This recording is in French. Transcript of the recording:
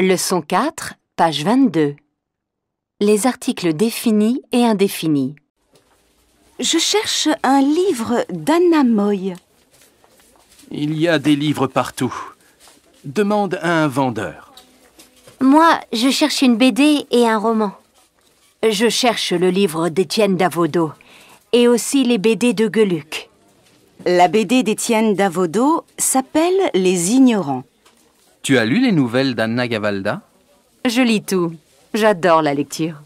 Leçon 4, page 22. Les articles définis et indéfinis. Je cherche un livre d'Anna Moy. Il y a des livres partout. Demande à un vendeur. Moi, je cherche une BD et un roman. Je cherche le livre d'Étienne Davodo et aussi les BD de Geluc. La BD d'Étienne Davodo s'appelle Les Ignorants. Tu as lu les nouvelles d'Anna Gavalda Je lis tout. J'adore la lecture.